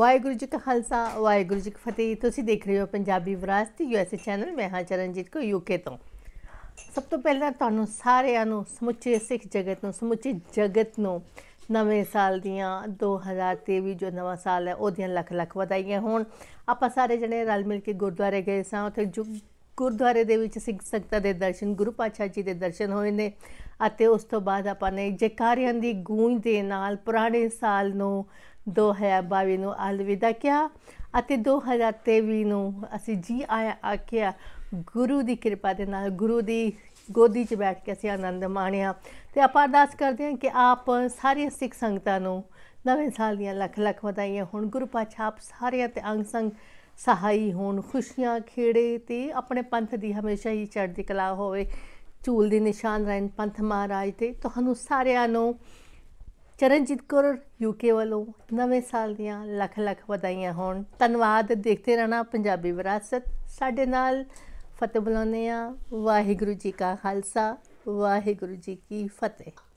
ਵਾਹਿਗੁਰੂ ਜੀ ਕਾ ਖਾਲਸਾ ਵਾਹਿਗੁਰੂ ਜੀ ਕੀ ਫਤਿਹ ਤੁਸੀਂ ਦੇਖ ਰਹੇ ਹੋ ਪੰਜਾਬੀ ਵਿਰਾਸਤ ਯੂਐਸਏ ਚੈਨਲ ਮੈਂ ਹਾਂ ਚਰਨਜੀਤ ਕੋ ਯੂਕੇ ਤੋਂ ਸਭ ਤੋਂ ਪਹਿਲਾਂ ਤੁਹਾਨੂੰ ਸਾਰਿਆਂ ਨੂੰ ਸਮੁੱਚੇ ਸਿੱਖ ਜਗਤ ਨੂੰ ਸਮੁੱਚੇ ਜਗਤ ਨੂੰ ਨਵੇਂ ਸਾਲ ਦੀਆਂ 2023 ਜੋ ਨਵਾਂ ਸਾਲ ਹੈ ਉਹਦੀਆਂ ਲੱਖ ਲੱਖ ਵਧਾਈਆਂ ਹੋਣ ਆਪਾਂ ਸਾਰੇ ਜਣੇ ਰਲ ਮਿਲ ਕੇ ਗੁਰਦੁਆਰੇ ਗਏ ਸਾਂ ਉੱਥੇ ਗੁਰਦੁਆਰੇ ਦੇ ਵਿੱਚ ਸਿੱਖ ਸੰਗਤਾਂ ਦੇ ਦਰਸ਼ਨ ਗੁਰੂ ਪਾਤਸ਼ਾਹ ਜੀ ਦੇ ਦਰਸ਼ਨ ਹੋਏ ਨੇ ਅਤੇ ਉਸ ਤੋਂ ਬਾਅਦ ਆਪਾਂ ਨੇ ਜੈਕਾਰਿਆਂ ਦੀ ਗੂੰਜ ਦੇ ਨਾਲ ਪੁਰਾਣੇ ਸਾਲ ਨੂੰ 2022 ਨੂੰ ਅਲਵਿਦਾ ਕਿਹਾ ਅਤੇ 2023 ਨੂੰ ਅਸੀਂ ਜੀ ਆਇਆ ਆਖਿਆ ਗੁਰੂ ਦੀ ਕਿਰਪਾ ਦੇ ਨਾਲ ਗੁਰੂ ਦੀ ਗੋਦੀ 'ਚ ਬੈਠ ਕੇ ਅਸੀਂ ਆਨੰਦ ਮਾਣਿਆ ਤੇ ਆਪਾਂ ਅਰਦਾਸ ਕਰਦੇ ਹਾਂ ਕਿ ਆਪ ਸਾਰੀਆਂ ਸਿੱਖ ਸੰਗਤਾਂ ਨੂੰ ਨਵੇਂ ਸਾਲ ਦੀਆਂ ਲੱਖ ਲੱਖ ਵਧਾਈਆਂ ਹੁਣ ਗੁਰੂ ਪਾਛਾ ਆਪ ਸਾਰਿਆਂ ਤੇ ਅੰਗ ਸੰਗ ਸਹਾਈ ਹੋਣ ਖੁਸ਼ੀਆਂ ਖੇੜੇ ਤੇ ਆਪਣੇ ਪੰਥ ਦੀ ਹਮੇਸ਼ਾ ਹੀ ਚੜ੍ਹਦੀ ਕਲਾ ਹੋਵੇ ਝੂਲ ਦੀ ਨਿਸ਼ਾਨ ਰਹਿਣ ਪੰਥ ਮਹਾਰਾਜ ਤੇ ਤੁਹਾਨੂੰ ਸਾਰਿਆਂ ਨੂੰ ਚਰਨਜੀਤ ਕੌਰ ਯੂਕੇ ਵੱਲੋਂ ਨਵੇਂ ਸਾਲ ਦੀਆਂ ਲੱਖ ਲੱਖ ਵਧਾਈਆਂ ਹੋਣ ਧੰਨਵਾਦ ਦੇਖਦੇ ਰਹਿਣਾ ਪੰਜਾਬੀ ਵਿਰਾਸਤ ਸਾਡੇ ਨਾਲ ਫਤਿਹ ਬੁਲਾਉਂਦੇ ਆ ਵਾਹਿਗੁਰੂ ਜੀ ਕਾ ਖਾਲਸਾ ਵਾਹਿਗੁਰੂ ਜੀ ਕੀ ਫਤਿਹ